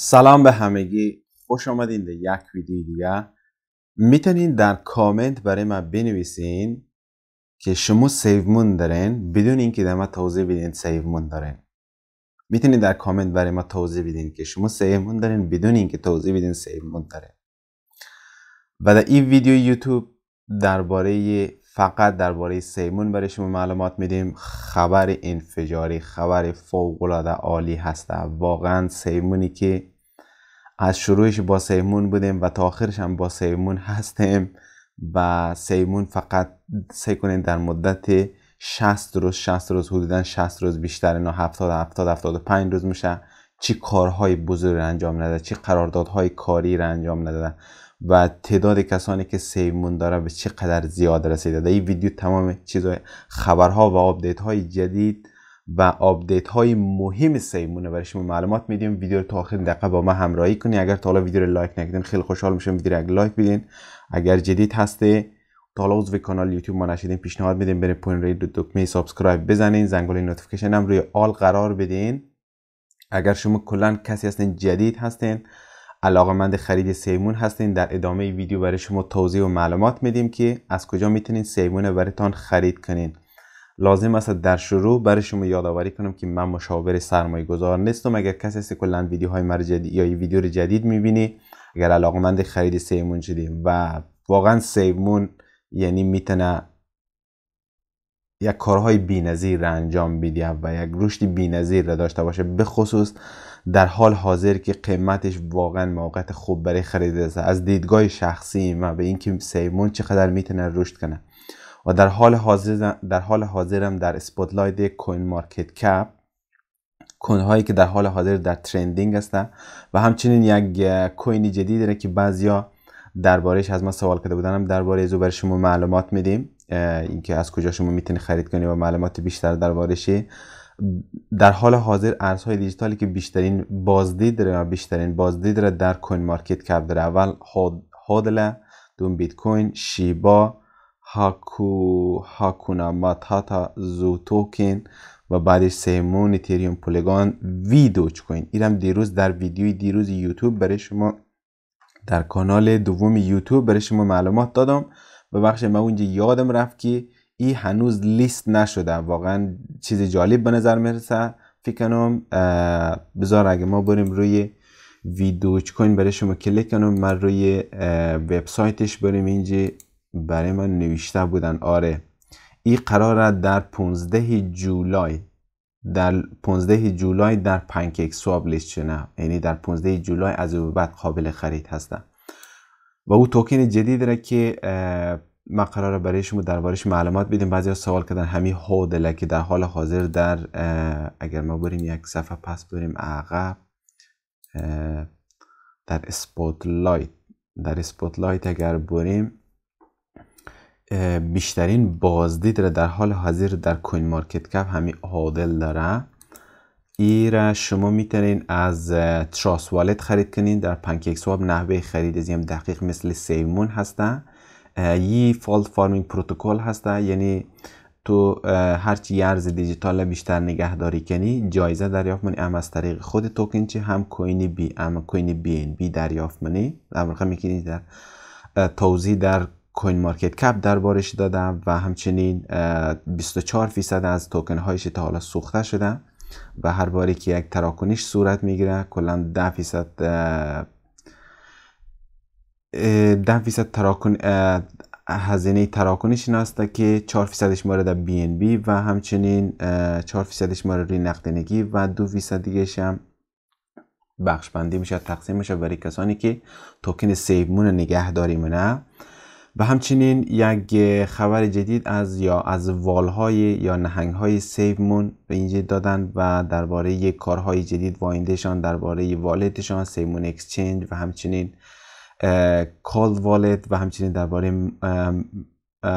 سلام به همگی خوش آمدین به یک ویدیو دیگه میتونین در کامنت برای من بنویسین که شما سیومون دارین بدون اینکه در من توضیح بدین سیومون دارین میتونین در کامنت برای ما توضیح بدین که شما سیومون دارین بدون اینکه توضیح بدین سیومون دارین و در این ویدیو یوتیوب درباره فقط درباره سیمون برای شما معلومات میدیم خبر انفجاری خبر فوق العاده عالی هسته واقعا سیمونی که از شروعش با سیمون بودیم و تا آخرش هم با سیمون هستیم و سیمون فقط سعی در مدت 60 روز 60 روز حدودا 60 روز بیشتر نه 70 70 75 روز میشه چی کارهای بزرگ انجام نداده چی قراردادهای کاری را انجام نداده و تعداد کسانی که سیو داره به چه قدر زیاد رسیده در این ویدیو تمام چیزهای خبرها و آپدیت های جدید و آپدیت های مهم سیمون برای شما معلومات میدیم ویدیو رو تا آخر دقیقه با ما همراهی کنید اگر تا حالا ویدیو رو لایک نکردین خیلی خوشحال میشم ویدیو رو لایک بدین اگر جدید هسته تا حالا عضو کانال یوتیوب ما نشدین پیشنهاد میدیم برین پوین رید دکمه سابسکرایب بزنین زنگوله نوتیفیکیشن هم روی آل قرار بدین اگر شما کلا کسی هستین جدید هستین مند خرید سیمون هستین در ادامه ویدیو برای شما توضیح و معلومات میدیم که از کجا میتونین سیمون برتان خرید کنین لازم است در شروع برای شما یادآوری کنم که من مشاور سرمایه گذار نیستم اگر کسی است کلا ویدیوهای مر جدید یا ویدیو رو جدید میبینی اگر مند خرید سیمون شدیم و واقعا سیمون یعنی میتونه یک کارهای بینظیر را انجام میده و یک رشد بینظیر را داشته باشه به خصوص در حال حاضر که قیمتش واقعا موقعت خوب برای خرید است از دیدگاه شخصی ما به اینکه سیمون چقدر میتونه رشد کنه و در حال حاضر در حال حاضرم در اسپاتلایت کوین مارکت کپ کوین هایی که در حال حاضر در ترندینگ هستن و همچنین یک کوین جدیدی داره که بعضیا دربارهش از ما سوال کرده بودنم درباره او بر شما معلومات میدیم اینکه از کجا شما میتونی خرید کنی و معلومات بیشتر دربارش در حال حاضر ارزهای دیجیتالی که بیشترین بازدید داره و بیشترین بازدید را در کوین مارکت کپ اول هادل دوم بیت کوین شیبا هاکو هاکونا ماتاتا زو توکن و بعدش سیمون اتریوم پولگان وی دوچ کوین اینم دیروز در ویدیوی دیروز یوتیوب برای شما در کانال دوم یوتیوب برای شما معلومات دادم ببخشید من اونجا یادم رفت که این هنوز لیست نشده واقعا چیز جالب به نظر میرسه فکر کنم بذار اگه ما بریم روی ویدیو کوین برای شما کلیک کنم من روی وبسایتش بریم اینجا برای من نوشته بودن آره این قرار در 15 جولای در 15 جولای در پنکیک سواب لیست شنه یعنی در 15 جولای از او بعد قابل خرید هستن و او توکن جدید را که ما قرار برای شما دربارش معلومات بدیم بعضی ها سوال کردن همین هودل که در حال حاضر در اگر ما بریم یک صفحه پس بریم عقب در اسپوتلایت در اسپوتلایت اگر بریم بیشترین بازدید را در حال حاضر در کوین مارکت کپ همین هودل داره ای را شما میتونین از تراس والت خرید کنین در پنکیک سواب نحوه خرید از هم دقیق مثل سیمون هسته یی فالت فارمینگ پروتکل هسته یعنی تو هرچی یه ارز دیجیتال بیشتر نگهداری کنی جایزه دریافت منی هم از طریق خود توکن چی هم کوینی بی هم کوین بی ان بی دریافت منی در میکنی در توضیح در کوین مارکت کپ دربارش دادم و همچنین 24 فیصد از توکن هایش تا حالا سوخته شدم و هر باری که یک تراکنش صورت میگیره کلا ده فیصد ده فیصد تراکن هزینه تراکنش این است که 4 فیصدش ماره در بی ان بی و همچنین 4 فیصدش ماره روی نقدینگی و دو فیصد دیگه هم بخش بندی میشه تقسیم میشه برای کسانی که توکن سیو مون نگه داریم نه و همچنین یک خبر جدید از یا از والهای یا نهنگهای سیومون به اینجا دادن و درباره کارهای جدید وایندهشان، درباره والتشان سیمون اکسچنج و همچنین کال والد و همچنین درباره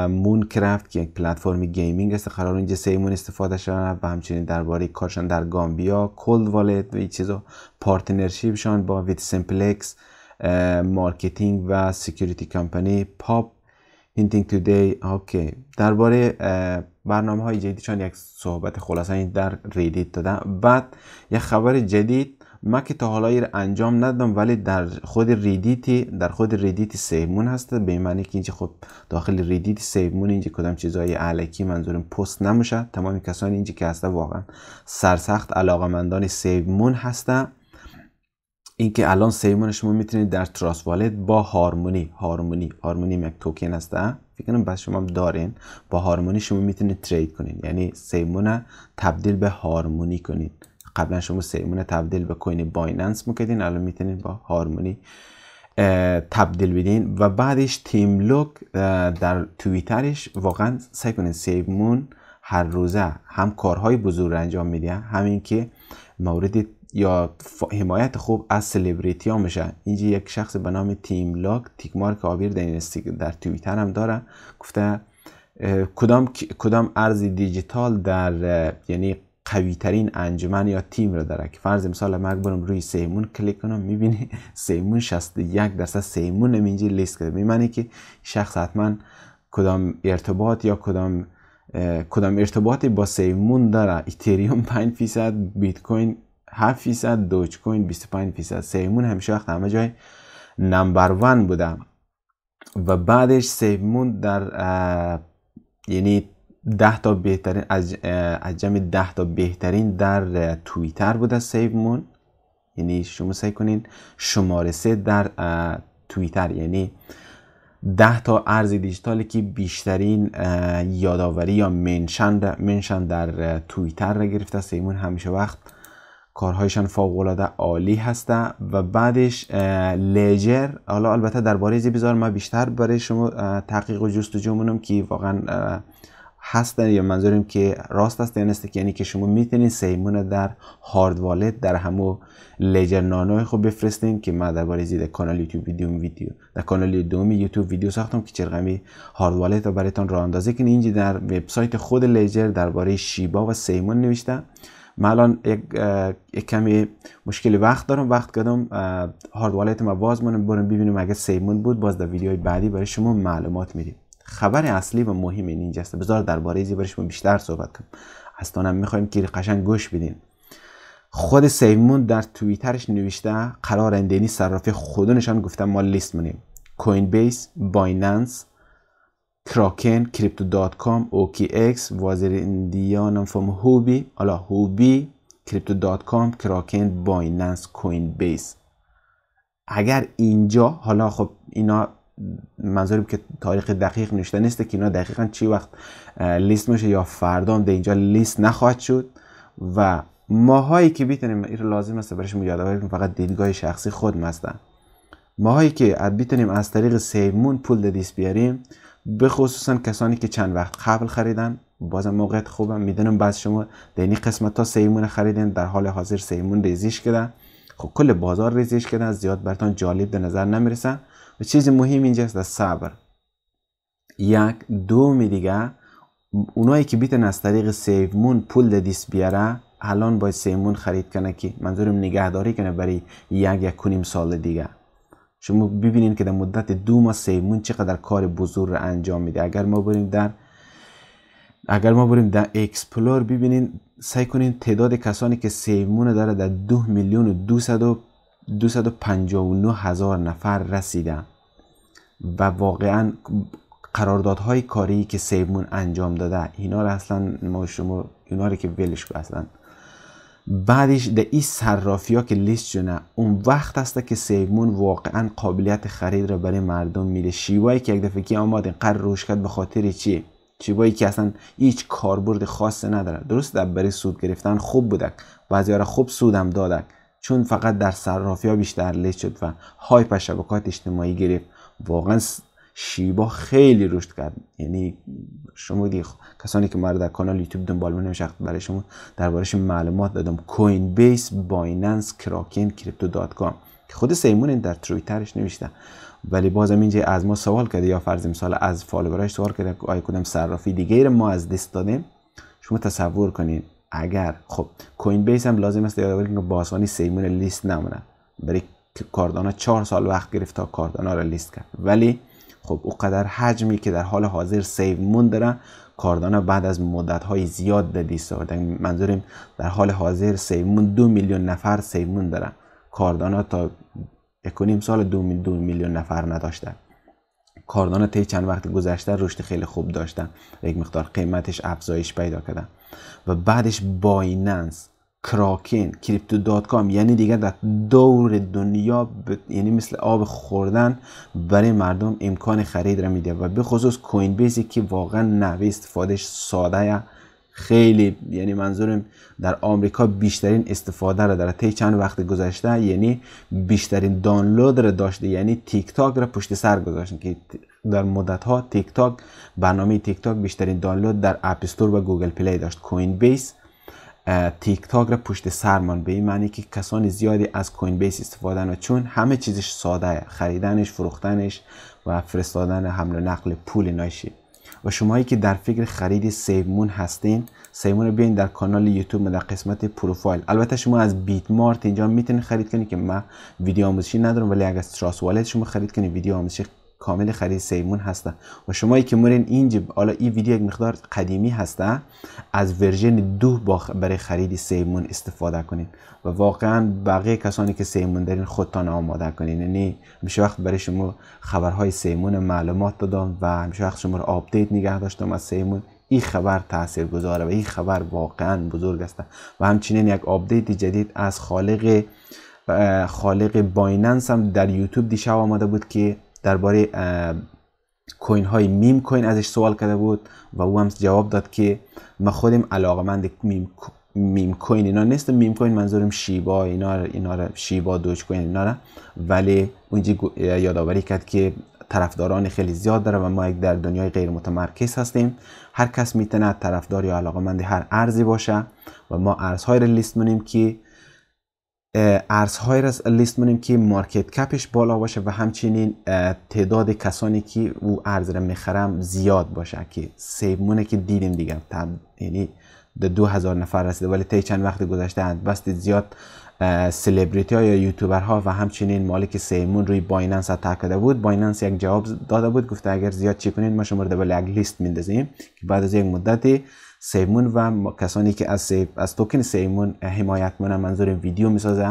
مون کرافت که یک پلتفرم گیمینگ است قرار اینجا سیمون استفاده شدن و همچنین درباره کارشان در گامبیا کل والد و این چیزا پارتنرشیپشان با ویت سیمپلکس مارکتینگ و سیکیوریتی کمپانی پاپ هینتینگ دی، اوکی درباره برنامه های جدیدشان یک صحبت خلاصه در ریدیت دادن بعد یک خبر جدید ما که تا حالا ایر انجام ندادم ولی در خود ریدیتی در خود ریدیتی سیمون هست به معنی که اینجا خب داخل ریدیتی سیمون اینجا کدام چیزای علکی منظورم پست نمیشه تمام کسانی اینجا که هسته واقعا سرسخت مندان سیمون هستن اینکه الان سیمون شما میتونید در تراس والت با هارمونی هارمونی هارمونی مک توکن هست فکر کنم بس شما دارین با هارمونی شما میتونید ترید کنین یعنی سیمون تبدیل به هارمونی کنین قبلا شما سیمون تبدیل به کوین بایننس میکردین الان میتونید با هارمونی تبدیل بدین و بعدش تیم لوک در توییترش واقعا سعی کنین سیمون هر روزه هم کارهای بزرگ انجام میده همین که مورد یا حمایت خوب از سلبریتی ها میشه اینجا یک شخص به نام تیم لاک تیک مارک آبیر در, در توییتر هم داره گفته کدام کدام ارز دیجیتال در یعنی قوی ترین انجمن یا تیم رو داره که فرض مثال من برم روی سیمون کلیک کنم میبینی سیمون 61 درصد سیمون هم اینجا لیست کرده میمعنی که شخص حتما کدام ارتباط یا کدام کدام ارتباطی با سیمون داره ایتریوم 5 فیصد بیت کوین 7 فیصد دوچ کوین 25 فیصد سیمون همیشه وقت همه جای نمبر ون بودم و بعدش سیمون در یعنی 10 تا بهترین از جمع 10 تا بهترین در توییتر بوده سیمون یعنی شما سعی کنین شماره سه در توییتر یعنی 10 تا ارز دیجیتالی که بیشترین یادآوری یا منشن منشن در توییتر را گرفته سیمون همیشه وقت کارهایشان العاده عالی هسته و بعدش لجر حالا البته درباره بزار ما بیشتر برای شما تحقیق و جستجو مونم که واقعا هستن یا منظورم که راست است یا است که یعنی که شما میتونین سیمون در هارد والت در همو لجر نانو خوب بفرستین که ما درباره در کانال یوتیوب ویدیو ویدیو در کانال دوم یوتیوب ویدیو ساختم که چرغمی هارد والت رو براتون راه اندازی کنین اینجا در وبسایت خود لجر درباره شیبا و سیمون نوشته من الان یک, کمی مشکلی وقت دارم وقت کردم هارد والیت ما باز مونم برم ببینیم اگه سیمون بود باز در ویدیوهای بعدی برای شما معلومات میدیم خبر اصلی و مهم این بذار درباره زی برای شما بیشتر صحبت کنم تانم میخوایم که قشنگ گوش بدین خود سیمون در توییترش نوشته قرار اندینی صرافی خودونشان گفته ما لیست مونیم کوین بیس بایننس Kraken, Crypto.com, OKX, اندیانم فرم هوبی حالا هوبی Crypto.com, کراکن، بایننس, کوین بیس اگر اینجا حالا خب اینا منظورم که تاریخ دقیق نوشته نیست که اینا دقیقا چی وقت لیست میشه یا فردا هم اینجا لیست نخواهد شد و ماهایی که بیتنیم این لازم است برایش یادآوری کنیم فقط دیدگاه شخصی خود هستن ماهایی که بیتونیم از طریق سیمون پول دیس بیاریم به خصوصا کسانی که چند وقت قبل خریدن بازم موقعیت خوبه میدونم بعض شما در قسمت ها سیمون خریدن در حال حاضر سیمون ریزیش کردن خب کل بازار ریزیش کردن زیاد برتان جالب به نظر نمیرسن و چیز مهم اینجاست در صبر یک می دیگه اونایی که بیتن از طریق سیمون پول دیس بیاره الان باید سیمون خرید کنه که منظورم نگهداری کنه برای یک یک کنیم سال دیگه شما ببینید که در مدت دو ماه سه چقدر کار بزرگ را انجام میده اگر ما بریم در اگر ما بریم در اکسپلور ببینید سعی کنید تعداد کسانی که سیمون داره در دو میلیون و سد و هزار نفر رسیده و واقعا قراردادهای کاری که سیمون انجام داده اینا رو اصلا ما شما اینا رو که ولش اصلا بعدش در این صرافی ها که لیست شونه اون وقت است که سیمون واقعا قابلیت خرید را برای مردم میده شیوایی که یک دفعه که آماد اینقدر روش کرد به خاطر چی شیوایی که اصلا هیچ کاربرد خاصی نداره درست در برای سود گرفتن خوب بودک بعضی خوب سودم دادک چون فقط در صرافی ها بیشتر لیست شد و های شبکات اجتماعی گرفت واقعا شیبا خیلی رشد کرد یعنی شما دیگه خب، کسانی که مرد در کانال یوتیوب دنبال من نمیشه برای شما دربارش معلومات دادم کوین بیس بایننس کراکن کریپتو دات کام که خود سیمون در ترویترش نوشته ولی بازم اینجا از ما سوال کرده یا فرض مثال از فالووراش سوال کرده که آیا کدام صرافی دیگه ما از دست دادیم شما تصور کنین اگر خب کوین بیس هم لازم است یادآوری که با آسانی سیمون لیست نمونه برای کاردانا چهار سال وقت گرفت تا کاردانا را لیست کرد ولی خب اوقدر حجمی که در حال حاضر سیو مون داره کاردانا بعد از مدت های زیاد در ایستاده یعنی منظوریم در حال حاضر سیو مون دو میلیون نفر مون داره کاردانا تا اکونیم سال دو, میلیون نفر نداشته کاردانا طی چند وقت گذشته رشد خیلی خوب داشته یک مقدار قیمتش افزایش پیدا کرده و بعدش بایننس کراکن کریپتو دات کام یعنی دیگه در دور دنیا ب... یعنی مثل آب خوردن برای مردم امکان خرید را میده و به خصوص کوین بیسی که واقعا نوی استفادهش ساده خیلی یعنی منظورم در آمریکا بیشترین استفاده را در طی چند وقت گذشته یعنی بیشترین دانلود را داشته یعنی تیک تاک را پشت سر گذاشتن که در مدت ها تیک تاک برنامه تیک تاک بیشترین دانلود در اپ استور و گوگل پلی داشت کوین بیس تیک تاک را پشت سرمان به این معنی که کسانی زیادی از کوین بیس استفاده و چون همه چیزش ساده خریدنش فروختنش و فرستادن حمل و نقل پول ناشی و شماهایی که در فکر خرید سیمون هستین سیمون رو بیاین در کانال یوتیوب در قسمت پروفایل البته شما از بیت مارت اینجا میتونید خرید کنید که من ویدیو آموزشی ندارم ولی اگر استراس والت شما خرید کنید ویدیو آموزشی کامل خرید سیمون هستن و شمایی که مورین اینجا حالا این ویدیو یک مقدار قدیمی هسته از ورژن دو برای خرید سیمون استفاده کنین و واقعا بقیه کسانی که سیمون دارین خودتان آماده کنین یعنی وقت برای شما خبرهای سیمون معلومات دادم و همیشه وقت شما رو آپدیت نگه داشتم از سیمون این خبر تاثیر گذاره و این خبر واقعا بزرگ است و همچنین یک آپدیت جدید از خالق خالق بایننس هم در یوتیوب دیشب آماده بود که درباره کوین های میم کوین ازش سوال کرده بود و او هم جواب داد که ما خودم علاقمند میم میم کوین اینا نیست میم کوین منظورم شیبا اینا را اینا را شیبا دوچ کوین اینا را ولی اونجا یادآوری کرد که طرفداران خیلی زیاد داره و ما یک در دنیای غیر متمرکز هستیم هر کس میتونه طرفدار یا علاقمند هر ارزی باشه و ما ارزهای را لیست مونیم که ارزهایی را لیست مونیم که مارکت کپش بالا باشه و همچنین تعداد کسانی که او ارز را میخرم زیاد باشه که سیمون که دیدیم دیگه یعنی دو هزار نفر رسیده ولی طی چند وقت گذشته بستی زیاد سلبریتی ها یا یوتیوبر ها و همچنین مالک سیمون روی بایننس اتاک کرده بود بایننس یک جواب داده بود گفته اگر زیاد چی کنید ما شما رو در لیست میندازیم که بعد از یک مدتی سیمون و کسانی که از, از توکن سیمون حمایت مونه منظور ویدیو میسازه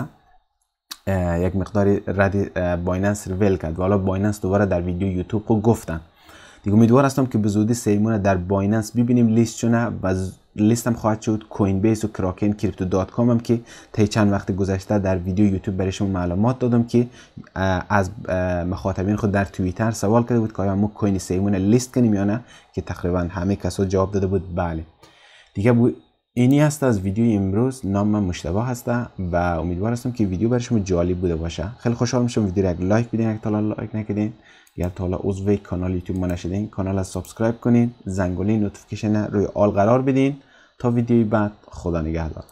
یک مقدار رد بایننس ویل کرد و حالا بایننس دوباره در ویدیو یوتیوب رو گفتن دیگه امیدوار هستم که به زودی سیمون در بایننس ببینیم لیست شونه و لیستم خواهد شد کوین بیس و کراکن کریپتو دات کام هم که طی چند وقت گذشته در ویدیو یوتیوب برای شما معلومات دادم که از مخاطبین خود در توییتر سوال کرده بود که آیا ما کوین سیمون لیست کنیم یا نه که تقریبا همه کسا جواب داده بود بله دیگه بود اینی هست از ویدیو امروز نام من مشتبه هسته و امیدوار هستم که ویدیو برای شما جالب بوده باشه خیلی خوشحال میشم ویدیو را لایک بدین اگه تا لایک نکردین اگر تا حالا عضو کانال یوتیوب ما نشدین کانال را سابسکرایب کنین زنگوله نوتیفیکیشن روی آل قرار بدین تا ویدیوی بعد خدا نگهدار